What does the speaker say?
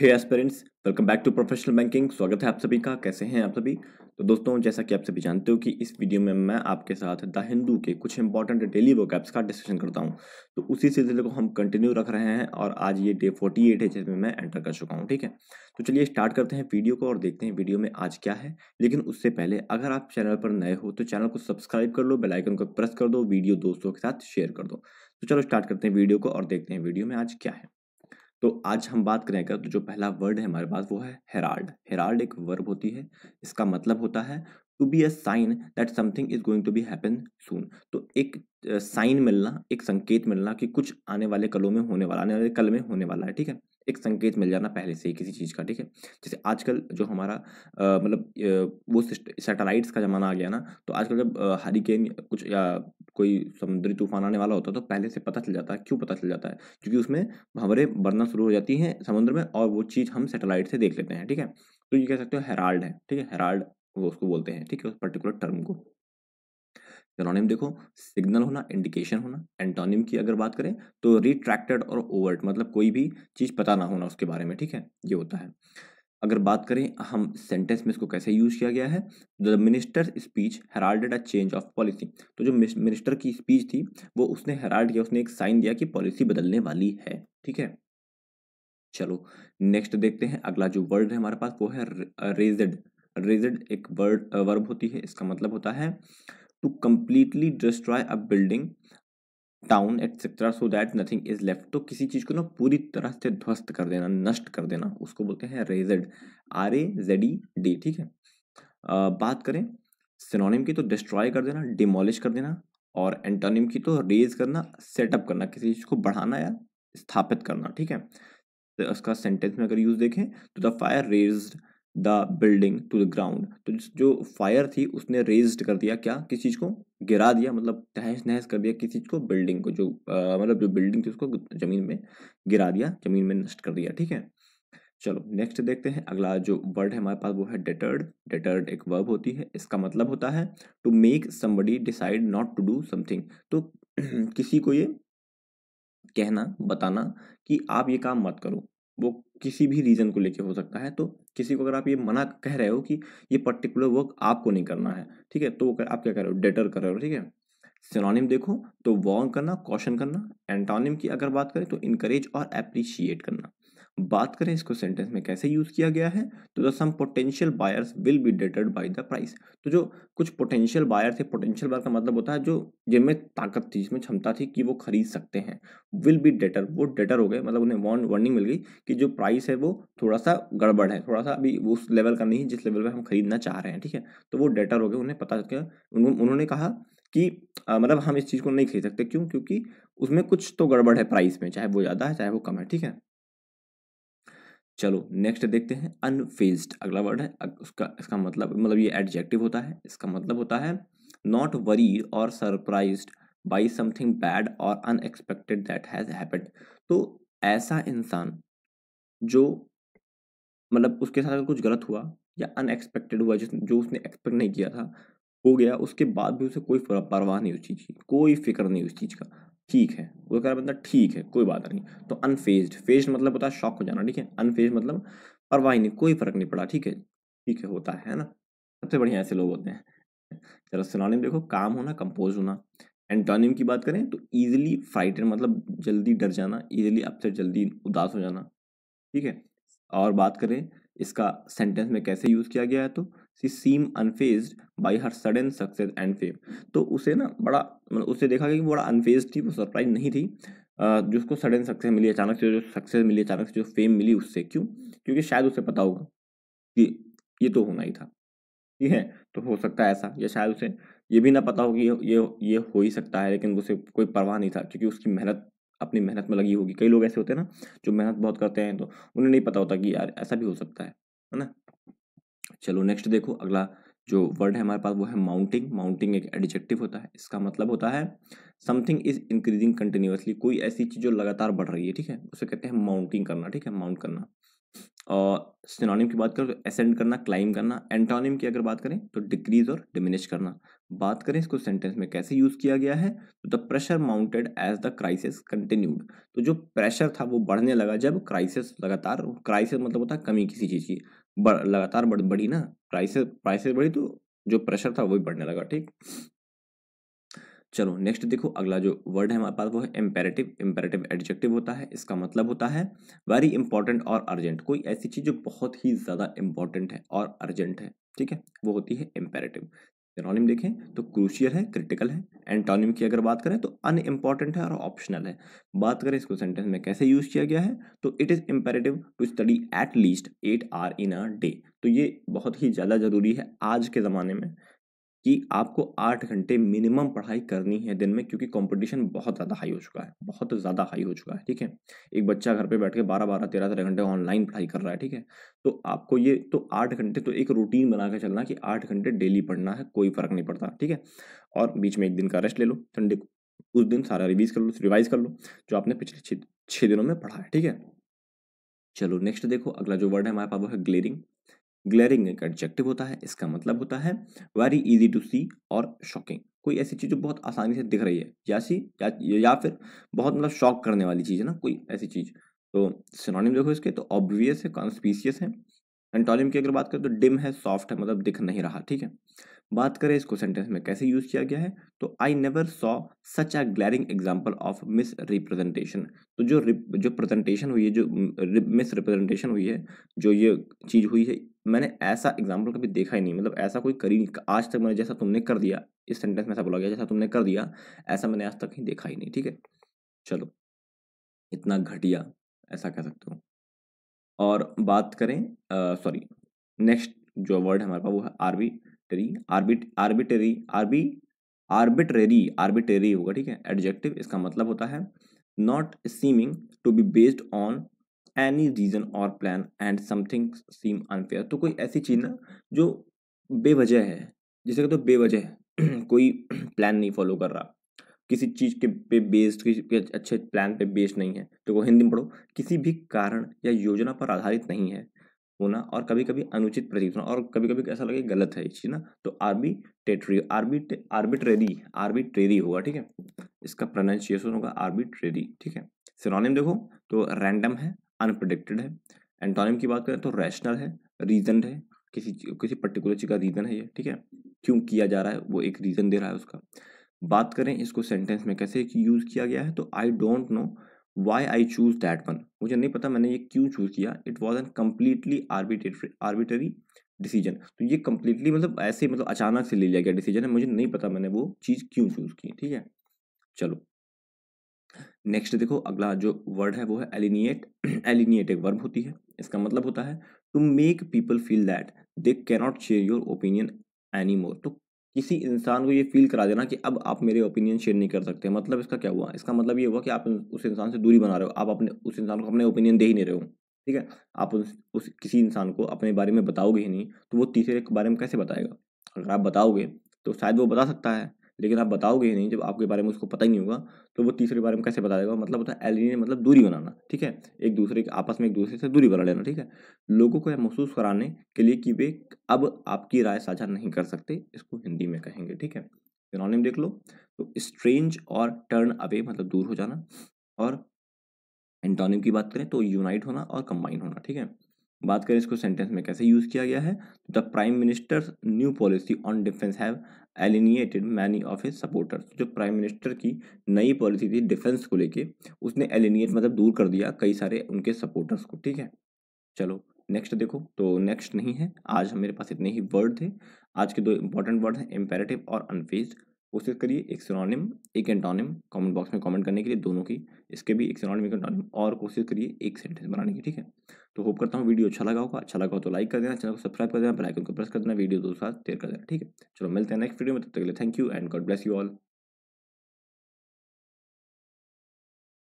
hey aspirants welcome back to professional banking स्वागत है आप सभी का कैसे हैं आप सभी तो दोस्तों जैसा कि आप सभी जानते हो कि इस वीडियो में मैं आपके साथ द हिंदू के कुछ इंपॉर्टेंट डेली वर्कअप्स का डिस्कशन करता हूं तो उसी सिलसिले को हम कंटिन्यू रख रहे हैं और आज ये डे एट है जिसमें मैं एंटर कर चुका हूँ ठीक है तो चलिए स्टार्ट करते हैं वीडियो को और देखते हैं वीडियो में आज क्या है लेकिन उससे पहले अगर आप चैनल पर नए हो तो चैनल को सब्सक्राइब कर लो बेलाइकन को प्रेस कर दो वीडियो दोस्तों के साथ शेयर कर दो तो चलो स्टार्ट करते हैं वीडियो को और देखते हैं वीडियो में आज क्या है तो आज हम बात करेंगे तो जो पहला वर्ड है हमारे पास वो है हेराल्ड हेराल्ड एक वर्ब होती है इसका मतलब होता है to be a sign that something is going to be happen soon तो एक साइन मिलना एक संकेत मिलना कि कुछ आने वाले कलों में होने वाला आने वाले कल में होने वाला है ठीक है एक संकेत मिल जाना पहले से ही किसी चीज़ का ठीक है जैसे आजकल जो हमारा मतलब वो सैटेलाइट्स का ज़माना आ गया ना तो आजकल जब हरिकेन कुछ या कोई समुद्री तूफान आने वाला होता है तो पहले से पता चल जाता है क्यों पता चल जाता है क्योंकि उसमें भंवरें बढ़ना शुरू हो जाती हैं समुद्र में और वो चीज़ हम सेटेलाइट से देख लेते हैं ठीक है तो ये कह सकते हो हेराल्ड है ठीक है हेराल्ड वो उसको बोलते हैं ठीक है उस पर्टिकुलर टर्म को सिनोनिम देखो सिग्नल होना इंडिकेशन होना एंटोनिम की अगर बात करें तो रिट्रैक्टेड और ओवर्ट मतलब कोई भी चीज़ पता ना होना उसके बारे में ठीक है ये होता है अगर बात करें हम सेंटेंस में इसको कैसे यूज़ किया गया है the minister speech heralded a change of policy तो जो मिनिस्टर की स्पीच थी वो उसने हेराल्ड किया उसने एक साइन दिया कि पॉलिसी बदलने वाली है ठीक है चलो नेक्स्ट देखते हैं अगला जो वर्ड है हमारे पास वो है रेजड रेजड uh, एक वर्ड वर्ब uh, होती है इसका मतलब होता है to completely destroy a building town etcetera so that nothing is left तो किसी चीज़ को ना पूरी तरह से ध्वस्त कर देना नष्ट कर देना उसको बोलते हैं razed R A Z E D ठीक है आ, बात करें सिनोनिम की तो डिस्ट्रॉय कर देना डिमोलिश कर देना और एंटोनिम की तो रेज करना सेटअप करना किसी चीज़ को बढ़ाना या स्थापित करना ठीक है तो उसका सेंटेंस में अगर यूज़ देखें तो the fire razed the building to the ground तो जो फायर थी उसने रेज्ड कर दिया क्या किस चीज़ को गिरा दिया मतलब तहस नहस कर दिया किस चीज़ को बिल्डिंग को जो मतलब जो बिल्डिंग थी उसको ज़मीन में गिरा दिया ज़मीन में नष्ट कर दिया ठीक है चलो नेक्स्ट देखते हैं अगला जो वर्ड है हमारे पास वो है डेटर्ड डेटर्ड एक वर्ब होती है इसका मतलब होता है to make somebody decide not to do something तो किसी को ये कहना बताना कि आप ये काम मत करो वो किसी भी रीज़न को लेके हो सकता है तो किसी को अगर आप ये मना कह रहे हो कि ये पर्टिकुलर वर्क आपको नहीं करना है ठीक है तो वो कर, आप क्या कर रहे हो डेटर कर रहे हो ठीक है सिनोनिम देखो तो वॉर्न करना कॉशन करना एंटोनिम की अगर बात करें तो इनकरेज और अप्रिशिएट करना बात करें इसको सेंटेंस में कैसे यूज़ किया गया है तो the some potential buyers will be डेटेड बाय द प्राइस तो जो कुछ पोटेंशियल बायर थे पोटेंशियल बायर का मतलब होता है जो जिनमें ताकत थी जिसमें क्षमता थी कि वो खरीद सकते हैं विल बी डेटर वो डेटर हो गए मतलब उन्हें वार्न वार्निंग मिल गई कि जो प्राइस है वो थोड़ा सा गड़बड़ है थोड़ा सा अभी उस लेवल का नहीं जिस लेवल पर हम खरीदना चाह रहे हैं ठीक है तो वो डेटर हो गए उन्हें पता उन्होंने कहा कि आ, मतलब हम इस चीज़ को नहीं खरीद सकते क्यों क्योंकि उसमें कुछ तो गड़बड़ है प्राइस में चाहे वो ज़्यादा है चाहे वो कम है ठीक है चलो नेक्स्ट देखते हैं अनफेज्ड अगला वर्ड है उसका इसका मतलब मतलब ये एडजेक्टिव होता है इसका मतलब होता है not worried or surprised by something bad or unexpected that has happened तो ऐसा इंसान जो मतलब उसके साथ कुछ गलत हुआ या अनएक्सपेक्टेड हुआ जिस जो उसने एक्सपेक्ट नहीं किया था हो गया उसके बाद भी उसे कोई परवाह नहीं उस चीज़ की कोई फिक्र नहीं उस चीज़ का ठीक है वो कह रहा बंदा ठीक है कोई बात नहीं तो अनफेज्ड फेज्ड मतलब होता है शॉक हो जाना ठीक है अनफेज मतलब परवाह नहीं कोई फर्क नहीं पड़ा ठीक है ठीक है होता है ना सबसे बढ़िया ऐसे लोग होते हैं चलो सिनोनिम देखो काम होना कंपोज होना एंटोनिम की बात करें तो ईजिली फ्राइटेड मतलब जल्दी डर जाना ईजिली अब जल्दी उदास हो जाना ठीक है और बात करें इसका सेंटेंस में कैसे यूज़ किया गया है तो she seemed unfazed by her sudden success and fame तो उसे ना बड़ा मतलब उसे देखा गया कि वो बड़ा अनफेज थी वो सरप्राइज नहीं थी जो उसको सडन सक्सेस मिली अचानक से जो सक्सेस मिली अचानक से जो फेम मिली उससे क्यों क्योंकि शायद उसे पता होगा कि ये तो होना ही था ठीक है तो हो सकता है ऐसा या शायद उसे ये भी ना पता हो कि ये ये हो ही सकता है लेकिन उसे कोई परवाह नहीं था क्योंकि उसकी मेहनत अपनी मेहनत में लगी होगी कई लोग ऐसे होते हैं ना जो मेहनत बहुत करते हैं तो उन्हें नहीं पता होता कि यार ऐसा भी हो सकता है है ना चलो नेक्स्ट देखो अगला जो वर्ड है हमारे पास वो है माउंटिंग माउंटिंग एक एडजेक्टिव होता है इसका मतलब होता है समथिंग इज इंक्रीजिंग कंटिन्यूसली कोई ऐसी चीज़ जो लगातार बढ़ रही है ठीक है उसे कहते हैं माउंटिंग करना ठीक है माउंट करना और सिनोनिम की बात करें तो एसेंड करना क्लाइम करना एंटोनिम की अगर बात करें तो डिक्रीज और डिमिनिश करना बात करें इसको सेंटेंस में कैसे यूज़ किया गया है तो the pressure mounted as the crisis continued तो जो प्रेशर था वो बढ़ने लगा जब क्राइसिस लगातार क्राइसिस मतलब होता है कमी किसी चीज़ की लगातार बढ़ बढ़ी ना प्राइसेस प्राइसेस बढ़ी तो जो प्रेशर था वो भी बढ़ने लगा ठीक चलो नेक्स्ट देखो अगला जो वर्ड है हमारे पास वो है इम्पेरेटिव इम्पेरेटिव एडजेक्टिव होता है इसका मतलब होता है वेरी इंपॉर्टेंट और अर्जेंट कोई ऐसी चीज़ जो बहुत ही ज़्यादा इंपॉर्टेंट है और अर्जेंट है ठीक है वो होती है इम्पेरेटिव सिनोनिम देखें तो क्रूशियल है क्रिटिकल है एंटोनिम की अगर बात करें तो अनइम्पॉर्टेंट है और ऑप्शनल है बात करें इसको सेंटेंस में कैसे यूज किया गया है तो it is imperative to study at least eight hour in a day तो ये बहुत ही ज़्यादा ज़रूरी है आज के ज़माने में कि आपको आठ घंटे मिनिमम पढ़ाई करनी है दिन में क्योंकि कंपटीशन बहुत ज़्यादा हाई हो चुका है बहुत ज़्यादा हाई हो चुका है ठीक है एक बच्चा घर पे बैठ के बारह बारह तेरह तेरह घंटे ऑनलाइन पढ़ाई कर रहा है ठीक है तो आपको ये तो आठ घंटे तो एक रूटीन बना के चलना कि आठ घंटे डेली पढ़ना है कोई फ़र्क नहीं पड़ता ठीक है और बीच में एक दिन का रेस्ट ले लो संडे को उस दिन सारा रिवीज कर लो रिवाइज कर लो जो आपने पिछले छः दिनों में पढ़ा है ठीक है चलो नेक्स्ट देखो अगला जो वर्ड है हमारे पास वो है ग्लेरिंग ग्लेरिंग एक एडजेक्टिव होता है इसका मतलब होता है वेरी इजी टू सी और शॉकिंग कोई ऐसी चीज़ जो बहुत आसानी से दिख रही है या सी या, या फिर बहुत मतलब शॉक करने वाली चीज़ है ना कोई ऐसी चीज़ तो सिनोनिम देखो इसके तो ऑब्वियस है कॉन्स्पीशियस है एंटोनिम की अगर बात करें तो डिम है सॉफ्ट है मतलब दिख नहीं रहा ठीक है बात करें इसको सेंटेंस में कैसे यूज किया गया है तो I never saw such a glaring example of misrepresentation तो जो जो प्रेजेंटेशन हुई है जो मिस रिप्रेजेंटेशन हुई है जो ये चीज़ हुई है मैंने ऐसा एग्जाम्पल कभी देखा ही नहीं मतलब ऐसा कोई करी नहीं आज तक मैंने जैसा तुमने कर दिया इस सेंटेंस में ऐसा बोला गया जैसा तुमने कर दिया ऐसा मैंने आज तक ही देखा ही नहीं ठीक है चलो इतना घटिया ऐसा कह सकते हो और बात करें सॉरी नेक्स्ट जो वर्ड हमारे पास वो है आरबी आर्बिटरी आर्बिट आर्बिटरी आरबी आर्बिट्रेरी आर्बिट्रेरी होगा ठीक है एडजेक्टिव इसका मतलब होता है not seeming to be based on any reason or plan and something seem unfair तो कोई ऐसी चीज़ ना जो बेवजह है जिसे कहते तो बेवजह कोई प्लान नहीं फॉलो कर रहा किसी चीज़ के पे बेस्ड किसी अच्छे प्लान पे बेस्ड नहीं है तो वो हिंदी में पढ़ो किसी भी कारण या योजना पर आधारित नहीं है होना और कभी कभी अनुचित प्रतीत होना और कभी कभी ऐसा लगे गलत है चीज़ ना तो आरबी टेट्री आरबी आर्बिट्रेरी आर्बिट्रेरी होगा ठीक है इसका प्रोनाउंसिएशन होगा आर्बिट्रेरी ठीक है सिनोनिम देखो तो रैंडम है अनप्रडिक्टेड है एंटोनिम की बात करें तो रैशनल है रीजन है किसी किसी पर्टिकुलर चीज़ का रीज़न है ये ठीक है क्यों किया जा रहा है वो एक रीज़न दे रहा है उसका बात करें इसको सेंटेंस में कैसे यूज़ किया गया है तो I don't know why I choose that one मुझे नहीं पता मैंने ये क्यों चूज किया it was an completely arbitrary arbitrary decision तो ये कम्प्लीटली मतलब ऐसे मतलब अचानक से ले लिया गया डिसीजन है मुझे नहीं पता मैंने वो चीज़ क्यों चूज़ की ठीक है चलो नेक्स्ट देखो अगला जो वर्ड है वो है एलिनिएट एलिनिएट एक वर्ब होती है इसका मतलब होता है to make people feel that they cannot share your opinion any more तो किसी इंसान को ये फील करा देना कि अब आप मेरे ओपिनियन शेयर नहीं कर सकते मतलब इसका क्या हुआ इसका मतलब ये हुआ कि आप उस इंसान से दूरी बना रहे हो आप अपने उस इंसान को अपने ओपिनियन दे ही नहीं रहे हो ठीक है आप उस, उस किसी इंसान को अपने बारे में बताओगे ही नहीं तो वो तीसरे के बारे में कैसे बताएगा अगर आप बताओगे तो शायद वो बता सकता है लेकिन आप बताओगे ही नहीं जब आपके बारे में उसको पता ही नहीं होगा तो वो तीसरे बारे में कैसे बता देगा मतलब होता है एलिनियन मतलब दूरी बनाना ठीक है एक दूसरे के आपस में एक दूसरे से दूरी बना लेना ठीक है लोगों को यह महसूस कराने के लिए कि वे अब आपकी राय साझा नहीं कर सकते इसको हिंदी में कहेंगे ठीक है सिनोनिम देख लो तो स्ट्रेंज और टर्न अवे मतलब दूर हो जाना और एंटोनिम की बात करें तो यूनाइट होना और कंबाइन होना ठीक है बात करें इसको सेंटेंस में कैसे यूज़ किया गया है the prime minister's new policy on defence have alienated many of his supporters जो प्राइम मिनिस्टर की नई पॉलिसी थी डिफेंस को लेके उसने एलिनिएट मतलब दूर कर दिया कई सारे उनके सपोर्टर्स को ठीक है चलो नेक्स्ट देखो तो नेक्स्ट नहीं है आज मेरे पास इतने ही वर्ड थे आज के दो इंपॉर्टेंट वर्ड हैं इम्पेरेटिव और अनफेज्ड कोशिश करिए एक सिनोनिम एक एंटोनिम कमेंट बॉक्स में कमेंट करने के लिए दोनों की इसके भी एक सिनोनिम एक एंटोनिम और कोशिश करिए एक सेंटेंस बनाने की ठीक है तो होप करता हूँ वीडियो अच्छा लगा होगा अच्छा लगा हो तो लाइक कर देना चैनल को सब्सक्राइब कर देना बेल आइकन को प्रेस कर देना वीडियो दोस्तों साथ शेयर कर देना ठीक है चलो मिलते हैं नेक्स्ट वीडियो में तब तक के लिए thank you and God bless you all